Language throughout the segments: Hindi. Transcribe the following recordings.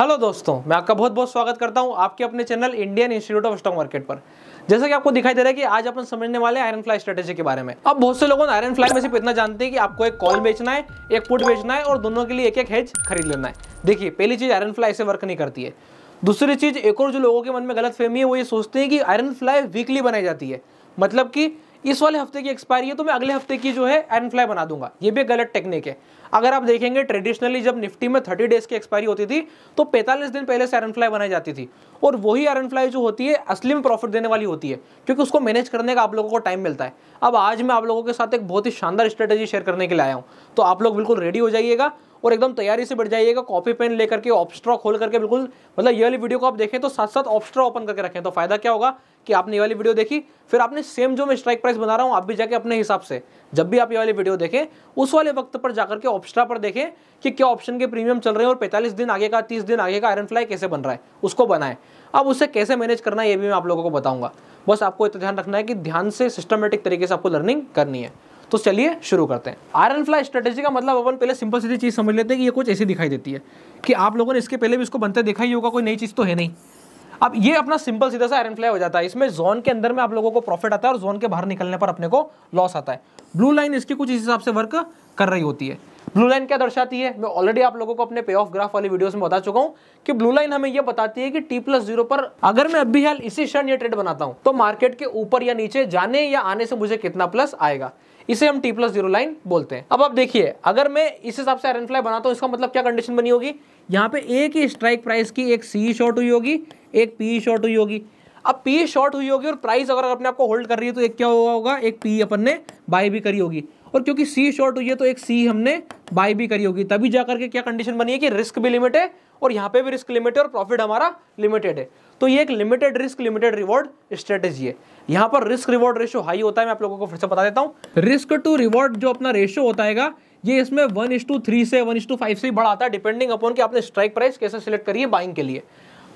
हेलो दोस्तों मैं आपका बहुत बहुत स्वागत करता हूं आपके अपने channel Indian institute of stock market पर जैसा कि आपको दिखाई दे रहा है कि आज अपन समझने वाले आयरन फ्लाई स्ट्रेटेजी के बारे में अब बहुत से ने आयरन फ्लाई में सिर्फ इतना जानते हैं कि आपको एक कॉल बेचना है एक पुट बेचना है और दोनों के लिए एक एक हेज खरीद लेना है देखिए पहली चीज आयरन फ्लाई से वर्क नहीं करती है दूसरी चीज एक और जो लोगों के मन में गलत है वो ये सोचते हैं कि आयरन फ्लाई वीकली बनाई जाती है मतलब की इस वाले हफ्ते की एक्सपायरी है तो मैं अगले हफ्ते की जो है एन फ्लाई बना दूंगा ये भी गलत टेक्निक है अगर आप देखेंगे ट्रेडिशनली जब निफ्टी में थर्टी डेज की एक्सपायरी होती थी तो पैंतालीस दिन पहले से एरनफ्लाई फ्लाई बनाई जाती थी और वही एरन फ्लाई जो होती है असली में प्रॉफिट देने वाली होती है क्योंकि उसको मैनेज करने का आप लोगों को टाइम मिलता है अब आज मैं आप लोगों के साथ एक बहुत ही शानदार स्ट्रेटेजी शेयर करने के लिए आया हूँ तो आप लोग बिल्कुल रेडी हो जाइएगा और एकदम तैयारी से बैठ जाइएगा कॉपी पेन लेकर के ऑप्स्ट्रा खोल करके बिल्कुल मतलब ये वाली वीडियो को आप देखें तो साथ साथ ऑप्स्ट्रा ओपन करके रखें तो फायदा क्या होगा कि आपने ये वाली वीडियो देखी फिर आपने सेम जो मैं स्ट्राइक प्राइस बना रहा हूँ आप भी जाके अपने हिसाब से जब भी आप ये वाली वीडियो देखें उस वाले वक्त पर जाकर के ऑप्स्ट्रा पर देखें कि क्या ऑप्शन के प्रीमियम चल रहे हैं और पैंतालीस दिन आगे का तीस दिन आगे का आयरन फ्लाई कैसे बन रहा है उसको बनाए अब उससे कैसे मैनेज करना है ये भी मैं आप लोगों को बताऊंगा बस आपको इतना ध्यान रखना है कि ध्यान से सिस्टमेटिक तरीके से आपको लर्निंग करनी है तो चलिए शुरू करते हैं आयरन फ्लाई स्ट्रेटेजी का मतलब अपन पहले सिंपल सीधी चीज़ समझ लेते हैं कि ये कुछ ऐसी दिखाई देती है कि आप लोगों ने इसके पहले भी इसको बनते देखा ही होगा कोई नई चीज़ तो है नहीं अब ये अपना सिंपल सीधा सा आयरन फ्लाई हो जाता है इसमें जोन के अंदर में आप लोगों को प्रॉफिट आता है और जोन के बाहर निकलने पर अपने को लॉस आता है ब्लू लाइन इसकी कुछ इस हिसाब से वर्क कर रही होती है ब्लू लाइन क्या दर्शाती है मैं ऑलरेडी आप लोगों को अपने पे ऑफ ग्राफ वाली वीडियोस में बता चुका हूँ कि ब्लू लाइन हमें यह बताती है कि टी प्लस जीरो पर अगर मैं अभी हाल इसी क्षण ये ट्रेड बनाता हूँ तो मार्केट के ऊपर या नीचे जाने या आने से मुझे कितना प्लस आएगा इसे हम टी प्लस जीरो लाइन बोलते हैं अब आप देखिए अगर मैं इस हिसाब से आयरन फ्लाई बनाता हूँ इसका मतलब क्या कंडीशन बनी होगी यहाँ पे एक ही स्ट्राइक प्राइस की एक सी शॉर्ट हुई होगी एक पी शॉर्ट हुई होगी अब पी शॉर्ट हुई होगी और प्राइस अगर अपने आपको होल्ड कर रही है तो एक क्या हुआ होगा एक पी अपन ने बाय भी करी होगी और क्योंकि सी शॉर्ट हुई है तो एक सी हमने बाय भी करी होगी तभी जाकर के क्या कंडीशन बनी है कि रिस्क भी लिमिट है और यहाँ पे भी रिस्क लिमिट है और प्रॉफिट हमारा लिमिटेड है तो ये एक limited risk limited reward strategy है यहां पर रिस्क रिवॉर्ड रेशियो हाई होता है मैं आप लोगों को फिर से बता देता हूं रिस्क टू रिवॉर्ड जो अपना रेशियो होता है ये इसमें वन इस टू थ्री से वन इस टू फाइव से बड़ा आता है डिपेंडिंग अपॉन कि आपने स्ट्राइक प्राइस कैसे सिलेक्ट करिए बाइंग के लिए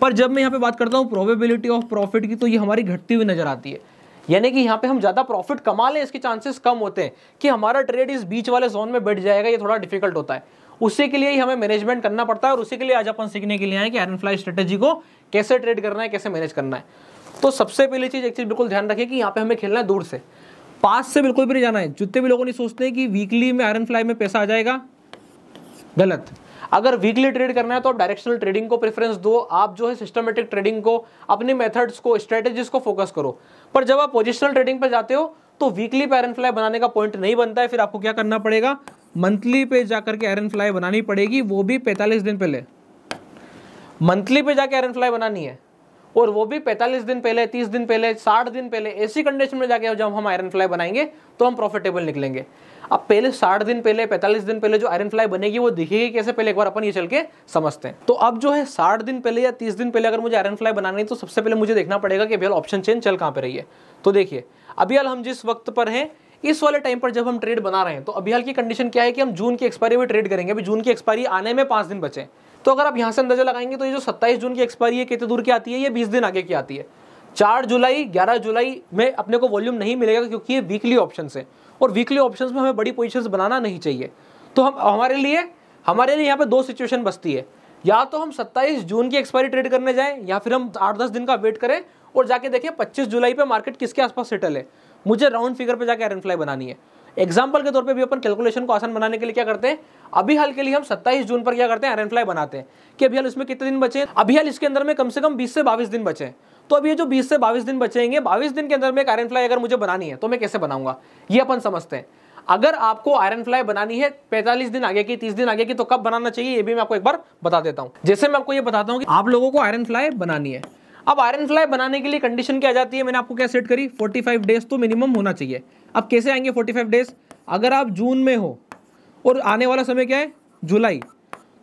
पर जब मैं यहाँ पे बात करता हूँ प्रोबेबिलिटी ऑफ प्रॉफिट की तो ये हमारी घटती हुई नजर आती है यानी कि यहाँ पे हम ज़्यादा प्रॉफिट कमा लें इसके चांसेस कम होते हैं कि हमारा ट्रेड इस बीच वाले जोन में बैठ जाएगा ये थोड़ा डिफिकल्ट होता है उसी के लिए ही हमें मैनेजमेंट करना पड़ता है और उसी के लिए आज अपन सीखने के लिए आए कि एरन फ्लाई स्ट्रेटेजी को कैसे ट्रेड करना है कैसे मैनेज करना है तो सबसे पहली चीज़ एक चीज़ बिल्कुल ध्यान रखें कि यहाँ पे हमें खेलना है दूर से पास से बिल्कुल भी नहीं जाना है जितने भी लोगों ने सोचते हैं कि वीकली में आयरन फ्लाई में पैसा आ जाएगा गलत अगर वीकली ट्रेड करना है तो आप डायरेक्शनल ट्रेडिंग को प्रेफरेंस दो आप जो है सिस्टमेटिक ट्रेडिंग को अपने मेथड्स को स्ट्रेटेजीज को फोकस करो पर जब आप पोजिशनल ट्रेडिंग पर जाते हो तो वीकली पे आयरन फ्लाई बनाने का पॉइंट नहीं बनता है फिर आपको क्या करना पड़ेगा मंथली पे जाकर के आयरन फ्लाई बनानी पड़ेगी वो भी पैंतालीस दिन पहले मंथली पे जाके आयरन फ्लाई बनानी है और वो भी 45 दिन पहले 30 दिन पहले 60 दिन पहले ऐसी कंडीशन में जाके जब हम आयरन फ्लाई बनाएंगे तो हम प्रॉफिटेबल निकलेंगे अब पहले 60 दिन पहले 45 दिन पहले जो आयरन फ्लाई बनेगी वो दिखेगी कैसे पहले एक बार अपन ये चल के समझते हैं तो अब जो है 60 दिन पहले या 30 दिन पहले अगर मुझे आयरन फ्लाई बनानी है तो सबसे पहले मुझे देखना पड़ेगा कि भैया ऑप्शन चेंज चल कहाँ पर रही है तो देखिए अभी हाल हम जिस वक्त पर हैं इस वाले टाइम पर जब हम ट्रेड बना रहे हैं तो अभी हाल की कंडीशन क्या है कि हम जून की एक्सपायरी में ट्रेड करेंगे अभी जून की एक्सपायरी आने में पाँच दिन बचे तो अगर आप यहाँ से अंदाजा लगाएंगे तो ये जो सत्ताईस जून की एक्सपायरी है कितने दूर की आती है ये बीस दिन आगे की आती है चार जुलाई ग्यारह जुलाई में अपने को वॉल्यूम नहीं मिलेगा क्योंकि ये वीकली ऑप्शन है और वीकली ऑप्शन में हमें बड़ी पोजिशन बनाना नहीं चाहिए तो हम हमारे लिए हमारे लिए यहाँ पर दो सिचुएशन बचती है या तो हम 27 जून की एक्सपायरी ट्रेड करने जाएं या फिर हम 8-10 दिन का वेट करें और जाके देखें 25 जुलाई पे मार्केट किसके आसपास सेटल है मुझे राउंड फिगर पे जाके एरन फ्लाई बनानी है एग्जाम्पल के तौर पे भी अपन कैलकुलेशन को आसान बनाने के लिए क्या करते हैं अभी हाल के लिए हम 27 जून पर क्या करते हैं आयरन बनाते हैं कि अभी हाल इसमें कितने दिन बचे अभी हाल इसके अंदर में कम से कम 20 से 22 दिन बचे तो अभी ये जो 20 से 22 दिन बचेंगे 22 दिन के अंदर में एक आयरन फ्लाई अगर मुझे बनानी है तो मैं कैसे बनाऊंगा ये अपन समझते हैं अगर आपको आयरन फ्लाई बनानी है 45 दिन आगे की 30 दिन आगे की तो कब बनाना चाहिए ये भी मैं आपको एक बार बता देता हूँ जैसे मैं आपको ये बताता हूँ कि आप लोगों को आयरन फ्लाई बनानी है अब आयरन फ्लाई बनाने के लिए कंडीशन क्या जाती है मैंने आपको क्या सेट करी 45 डेज तो मिनिमम होना चाहिए अब कैसे आएंगे 45 डेज अगर आप जून में हो और आने वाला समय क्या है जुलाई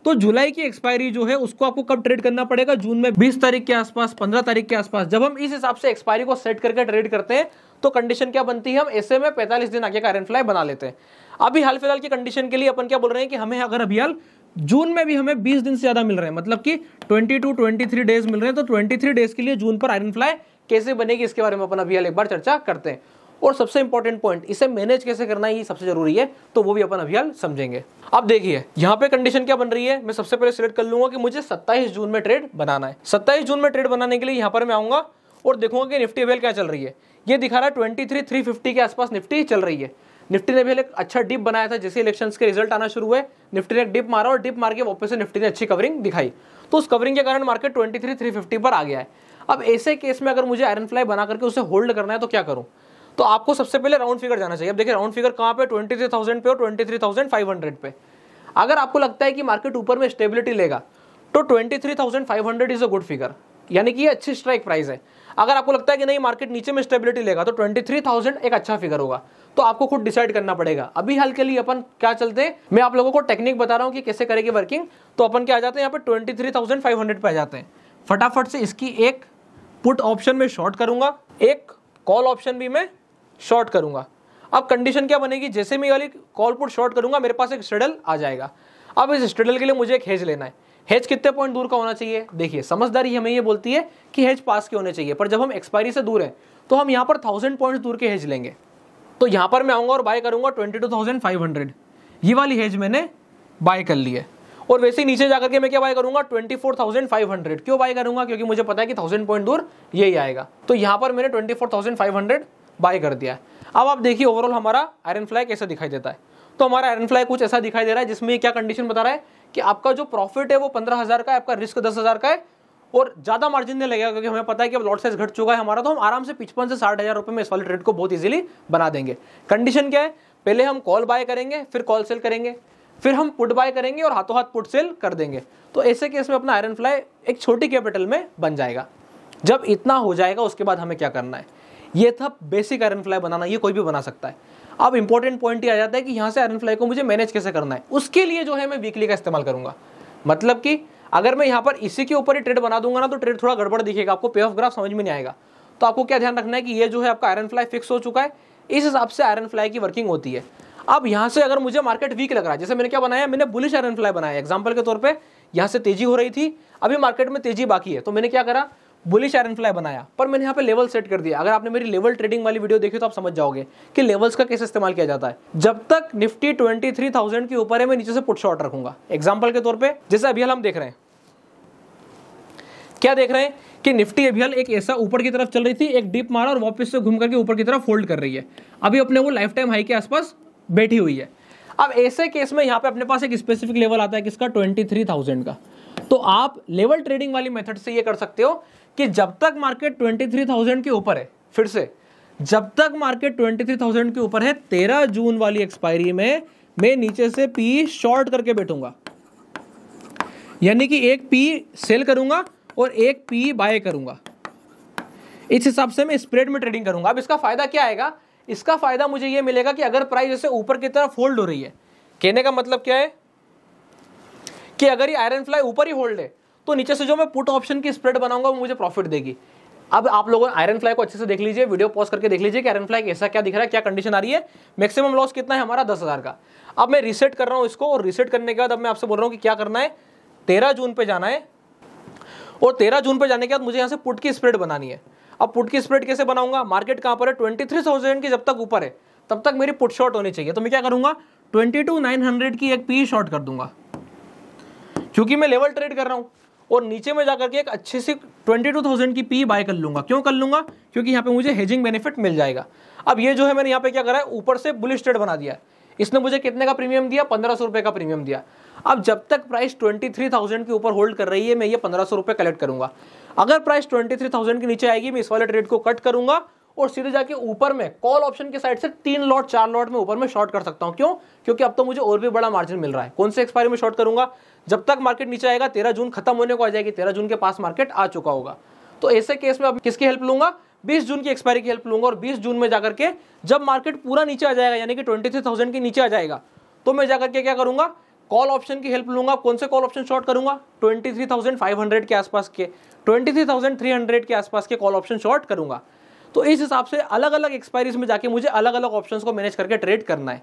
तो जुलाई की एक्सपायरी जो है उसको आपको कब ट्रेड करना पड़ेगा जून में 20 तारीख के आसपास 15 तारीख के आसपास जब हम इस हिसाब से एक्सपायरी को सेट करके ट्रेड करते हैं तो कंडीशन क्या बनती है हम ऐसे में 45 दिन आगे का आयरन फ्लाई बना लेते हैं अभी हाल फिलहाल की कंडीशन के लिए अपन क्या बोल रहे हैं कि हमें अगर अभी हाल जून में भी हमें 20 दिन से ज़्यादा मिल रहे हैं मतलब कि 20 टू 23 डेज मिल रहे हैं तो 23 डेज के लिए जून पर आयरन फ्लाई कैसे बनेगी इसके बारे में अपन अभी एक बार चर्चा करते हैं और सबसे इंपॉर्टेंट पॉइंट इसे मैनेज कैसे करना है ये सबसे जरूरी है तो वो भी अपन अभी समझेंगे अब देखिए यहाँ पे कंडीशन क्या बन रही है मैं सबसे पहले सिलेक्ट कर लूंगा कि मुझे 27 जून में ट्रेड बनाना है 27 जून में ट्रेड बनाने के लिए यहाँ पर मैं आऊंगा और देखूंगा कि निफ्टी वेल क्या चल रही है ये दिखा रहा है ट्वेंटी के आसपास निफ्टी चल रही है निफ्टी ने भी एक अच्छा डिप बनाया था जैसे इलेक्शंस के रिजल्ट आना शुरू हुए निफ्टी ने डिप मारा और डिप मार के वापस से निफ्टी ने अच्छी कवरिंग दिखाई तो उस कवरिंग के कारण market twenty three three fifty पर आ गया है अब ऐसे केस में अगर मुझे आयरन फ्लाई बना करके उसे होल्ड करना है तो क्या करूँ तो आपको सबसे पहले राउंड फिगर जाना चाहिए अब देखिए राउंड फिगर कहाँ पे ट्वेंटी थ्री थाउजेंड पे और twenty three thousand five hundred पे अगर आपको लगता है कि मार्केट ऊपर में स्टेबिलिटी लेगा तो twenty three thousand five hundred is a good figure यानी कि ये अच्छी स्ट्राइक प्राइस है अगर आपको लगता है कि नहीं मार्केट नीचे में स्टेबिलिटी लेगा तो ट्वेंटी थ्री थाउजेंड एक अच्छा फिगर होगा तो आपको खुद डिसाइड करना पड़ेगा अभी हल्के के लिए अपन क्या चलते हैं मैं आप लोगों को टेक्निक बता रहा हूँ कि कैसे करेगी वर्किंग तो अपन क्या आ जाते हैं यहाँ पर twenty three thousand five hundred पे आ जाते हैं फटाफट से इसकी एक पुट ऑप्शन में शॉर्ट करूंगा एक कॉल ऑप्शन भी मैं शॉर्ट करूंगा अब कंडीशन क्या बनेगी जैसे मैं वाली कॉल पुट शॉर्ट करूंगा मेरे पास एक स्टडल आ जाएगा अब इस स्टडल के लिए मुझे एक हेज लेना है हेज कितने पॉइंट दूर का होना चाहिए देखिए समझदारी हमें ये बोलती है कि हेज पास के होने चाहिए पर जब हम एक्सपायरी से दूर हैं तो हम यहाँ पर थाउजेंड पॉइंट्स दूर के हेज लेंगे तो यहां पर मैं आऊंगा और बाय करूंगा twenty two thousand five hundred ये वाली हेज मैंने बाय कर ली है और वैसे ही नीचे जाकर के मैं क्या बाय करूंगा हंड्रेड क्यों बाय करूंगा क्योंकि मुझे पता है कि थाउजेंड पॉइंट दूर यही आएगा तो यहां पर मैंने twenty four thousand five hundred buy कर दिया है अब आप देखिए ओवरऑल हमारा आयरन फ्लाई कैसा दिखाई देता है तो हमारा आयरन फ्लाई कुछ ऐसा दिखाई दे रहा है जिसमें क्या कंडीशन बता रहा है कि आपका जो प्रॉफिट है वो पंद्रह हजार का है आपका रिस्क दस हजार का है और ज़्यादा मार्जिन नहीं लगेगा क्योंकि हमें पता है कि अब लॉट साइज घट चुका है हमारा तो हम आराम से पिचपन से साठ हज़ार रुपए में इस वाले ट्रेड को बहुत इजीली बना देंगे कंडीशन क्या है पहले हम कॉल बाय करेंगे फिर कॉल सेल करेंगे फिर हम पुट बाय करेंगे और हाथों हाथ पुट सेल कर देंगे तो ऐसे केस में अपना आयरन फ्लाई एक छोटी कैपिटल में बन जाएगा जब इतना हो जाएगा उसके बाद हमें क्या करना है ये था बेसिक आयरन फ्लाई बनाना ये कोई भी बना सकता है अब इंपॉर्टेंट पॉइंट ये आ जाता है कि यहाँ से आयरन फ्लाई को मुझे मैनेज कैसे करना है उसके लिए जो है मैं वीकली का इस्तेमाल करूंगा मतलब कि अगर मैं यहाँ पर इसी के ऊपर ही ट्रेड बना दूंगा ना तो ट्रेड थोड़ा गड़बड़ दिखेगा आपको पे ऑफ ग्राफ समझ में नहीं आएगा तो आपको क्या ध्यान रखना है कि ये जो है आपका आयरन फ्लाई फिक्स हो चुका है इस हिसाब से आयरन फ्लाई की वर्किंग होती है अब यहाँ से अगर मुझे मार्केट वीक लग रहा है जैसे मैंने क्या बनाया मैंने बुलिश आयरन फ्लाई बनाया एग्जाम्पल के तौर पर यहाँ से तेजी हो रही थी अभी मार्केट में तेजी बाकी है तो मैंने क्या करा बुलिश आयरन फ्लाई बनाया पर मैंने यहाँ पे लेवल सेट कर दिया अगर आपने मेरी लेवल ट्रेडिंग वाली वीडियो देखी तो आप समझ जाओगे कि लेवल्स का कैसे इस्तेमाल किया जाता है जब तक निफ्टी ट्वेंटी थ्री थाउजेंड के ऊपर है मैं नीचे से पुट शॉर्ट रखूंगा एग्जाम्पल के तौर पर जैसे अभी हम देख रहे हैं क्या देख रहे हैं कि निफ्टी अभियाल एक ऐसा ऊपर की तरफ चल रही थी एक डीप मारा और वापस से घूम करके ऊपर की तरफ फोल्ड कर रही है अभी अपने वो लाइफ टाइम हाई के आसपास बैठी हुई है अब ऐसे केस में यहाँ पे अपने पास एक स्पेसिफिक लेवल आता है किसका 23,000 का तो आप लेवल ट्रेडिंग वाली मेथड से ये कर सकते हो कि जब तक मार्केट 23,000 के ऊपर है फिर से जब तक मार्केट 23,000 के ऊपर है 13 जून वाली एक्सपायरी में मैं नीचे से पी शॉर्ट करके बैठूंगा यानी कि एक पी सेल करूंगा और एक पी बाय करूंगा इस हिसाब से मैं स्प्रेड में ट्रेडिंग करूंगा अब इसका फायदा क्या आएगा इसका फायदा मुझे यह मिलेगा कि अगर प्राइस जैसे ऊपर की तरफ होल्ड हो रही है कहने का मतलब क्या है कि अगर ये आयरन फ्लाई ऊपर ही होल्ड है तो नीचे से जो मैं पुट ऑप्शन की स्प्रेड बनाऊंगा वो मुझे प्रॉफिट देगी अब आप लोगों आयरन फ्लाई को अच्छे से देख लीजिए वीडियो पॉज करके देख लीजिए कि आयरन फ्लाई ऐसा क्या दिख रहा है क्या कंडीशन आ रही है मैक्सिमम लॉस कितना है हमारा दस हज़ार का अब मैं रीसेट कर रहा हूँ इसको और रीसेट करने के बाद अब मैं आपसे बोल रहा हूँ कि क्या करना है तेरह जून पे जाना है और तेरह जून पे जाने के बाद मुझे यहाँ से पुट की स्प्रेड बनानी है अब पुट की स्प्रेड कैसे बनाऊंगा मार्केट कहाँ पर है ट्वेंटी थ्री थाउजेंड की जब तक ऊपर है तब तक मेरी पुट शॉर्ट होनी चाहिए तो मैं क्या करूँगा ट्वेंटी टू नाइन हंड्रेड की एक पी शॉर्ट कर दूंगा क्योंकि मैं लेवल ट्रेड कर रहा हूँ और नीचे में जाकर के एक अच्छे से ट्वेंटी टू थाउजेंड की पी बाय कर लूंगा क्यों कर लूंगा क्योंकि यहाँ पे मुझे हेजिंग बेनिफिट मिल जाएगा अब ये जो है मैंने यहाँ पे क्या करा है ऊपर से बुलिश ट्रेड बना दिया है इसने मुझे कितने का प्रीमियम दिया पंद्रह सौ का प्रीमियम दिया अब जब तक प्राइस ट्वेंटी थ्री थाउजेंड के ऊपर होल्ड कर रही है मैं ये पंद्रह सौ रुपये कलेक्ट करूंगा अगर प्राइस ट्वेंटी थ्री थाउजेंड के नीचे आएगी मैं इस वाले ट्रेड को कट करूंगा और सीधे जाके ऊपर में कॉल ऑप्शन के साइड से तीन लॉट चार लॉट में ऊपर में शॉर्ट कर सकता हूं क्यों क्योंकि अब तो मुझे और भी बड़ा मार्जिन मिल रहा है कौन से एक्सपायरी में शॉर्ट करूंगा जब तक मार्केट नीचे आएगा तेरह जून खत्म होने को आ जाएगी तेरह जून के पास मार्केट आ चुका होगा तो ऐसे केस में अब किसकी हेल्प लूंगा 20 जून की एक्सपायरी की हेल्प लूंगा और 20 जून में जाकर के जब मार्केट पूरा नीचे आ जाएगा यानी कि 23,000 के नीचे आ जाएगा तो मैं जाकर के क्या करूंगा कॉल ऑप्शन की हेल्प लूंगा कौन से कॉल ऑप्शन शॉर्ट करूंगा 23,500 के आसपास के 23,300 के आसपास के कॉल ऑप्शन शॉर्ट करूंगा तो इस हिसाब से अलग अलग एक्सपायरीज में जाके मुझे अलग अलग ऑप्शंस को मैनेज करके ट्रेड करना है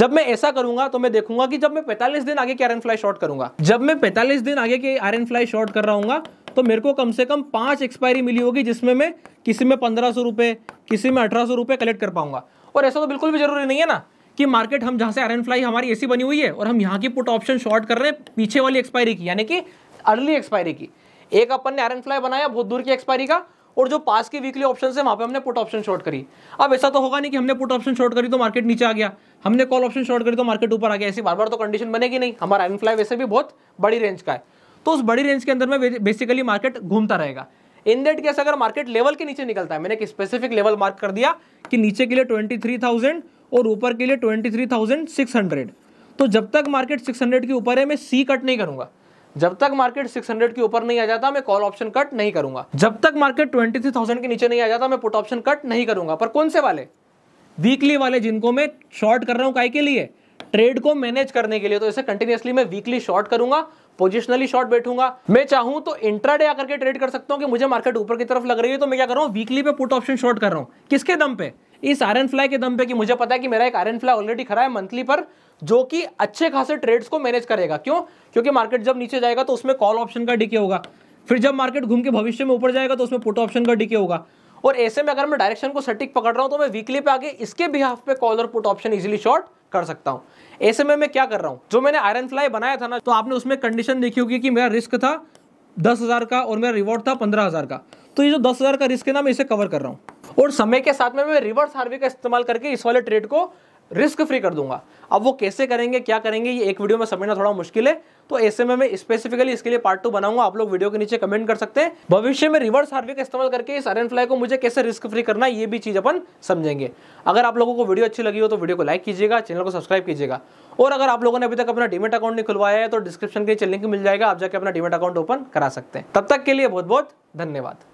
जब मैं ऐसा करूंगा तो मैं देखूंगा कि जब मैं पैंतालीस दिन आगे के आर फ्लाई शॉर्ट करूंगा जब मैं पैंतालीस दिन आगे के आर फ्लाई शॉर्ट कर रहा हूँ तो मेरे को कम से कम पांच एक्सपायरी मिली होगी जिसमें मैं किसी में पंद्रह सौ रुपए किसी में अठारह सौ रुपए कलेक्ट कर पाऊंगा और ऐसा तो बिल्कुल भी जरूरी नहीं है ना कि मार्केट हम जहाँ से आर फ्लाई हमारी ऐसी बनी हुई है और हम यहाँ की पुट ऑप्शन शॉर्ट कर रहे हैं पीछे वाली एक्सपायरी की यानी कि अर्ली एक्सपायरी की एक अपन ने आर फ्लाई बनाया बहुत दूर की एक्सपायरी का और जो पास के वीकली ऑप्शन है वहां पे हमने पुट ऑप्शन शॉर्ट करी अब ऐसा तो होगा नहीं कि हमने पुट ऑप्शन शॉर्ट करी तो मार्केट नीचे आ गया हमने कॉल ऑप्शन शॉर्ट करी तो मार्केट ऊपर आ गया ऐसी बार बार तो कंडीशन बनेगी नहीं हमारा इनफ्लाई फ्लाई वैसे भी बहुत बड़ी रेंज का है तो उस बड़ी रेंज के अंदर में बेसिकली मार्केट घूमता रहेगा इन दैट केस अगर मार्केट लेवल के नीचे निकलता है मैंने एक स्पेसिफिक लेवल मार्क कर दिया कि नीचे के लिए ट्वेंटी थ्री थाउजेंड और ऊपर के लिए twenty three thousand six hundred तो जब तक मार्केट सिक्स हंड्रेड के ऊपर है मैं सी कट नहीं करूंगा जब तक मार्केट 600 के ऊपर नहीं आ जाता मैं कॉल ऑप्शन कट नहीं करूंगा जब तक मार्केट 23,000 के नीचे नहीं आ जाता मैं पुट ऑप्शन कट नहीं करूंगा पर कौन से वाले वीकली वाले जिनको मैं शॉर्ट कर रहा हूं काय के लिए ट्रेड को मैनेज करने के लिए तो इसे कंटिन्यूसली मैं वीकली शॉर्ट करूंगा पोजिशनली शॉर्ट बैठूंगा मैं चाहूं तो इंट्राडे आकर के ट्रेड कर सकता हूं कि मुझे मार्केट ऊपर की तरफ लग रही है तो मैं क्या कर रहा हूं वीकली पे पुट ऑप्शन शॉर्ट कर रहा हूं किसके दम पे इस आयरन फ्लाई के दम पे कि मुझे पता है कि मेरा एक आयरन फ्लाई ऑलरेडी खड़ा है मंथली पर जो कि अच्छे खासे ट्रेड्स को मैनेज करेगा क्यों क्योंकि मार्केट जब नीचे जाएगा तो उसमें कॉल ऑप्शन का डीके होगा फिर जब मार्केट घूम के भविष्य में ऊपर जाएगा तो उसमें पुट ऑप्शन का डीके होगा और ऐसे में अगर मैं डायरेक्शन को सटीक पकड़ रहा हूं तो मैं वीकली पे आगे इसके बिहाफ पे कॉल और पुट ऑप्शन इजीली शॉर्ट कर सकता हूं ऐसे में मैं क्या कर रहा हूं जो मैंने आयरन फ्लाई बनाया था ना तो आपने उसमें कंडीशन देखी होगी कि मेरा रिस्क था दस हज़ार का और मेरा रिवॉर्ड था पंद्रह हज़ार का तो ये जो दस हज़ार का रिस्क है ना मैं इसे कवर कर रहा हूँ और समय के साथ में मैं रिवर्स हार्वे का इस्तेमाल करके इस वाले ट्रेड को रिस्क फ्री कर दूंगा अब वो कैसे करेंगे क्या करेंगे ये एक वीडियो में समझना थोड़ा मुश्किल है तो ऐसे में मैं स्पेसिफिकली इसके लिए पार्ट टू बनाऊंगा आप लोग वीडियो के नीचे कमेंट कर सकते हैं भविष्य में रिवर्स हार्वे का इस्तेमाल करके इस अरेन फ्लाई को मुझे कैसे रिस्क फ्री करना है ये भी चीज़ अपन समझेंगे अगर आप लोगों को वीडियो अच्छी लगी हो तो वीडियो को लाइक कीजिएगा चैनल को सब्सक्राइब कीजिएगा और अगर आप लोगों ने अभी तक अपना डीमेट अकाउंट नहीं खुलवाया है तो डिस्क्रिप्शन के लिंक मिल जाएगा आप जाकर अपना डिमेट अकाउंट ओपन करा सकते हैं तब तक के लिए बहुत बहुत धन्यवाद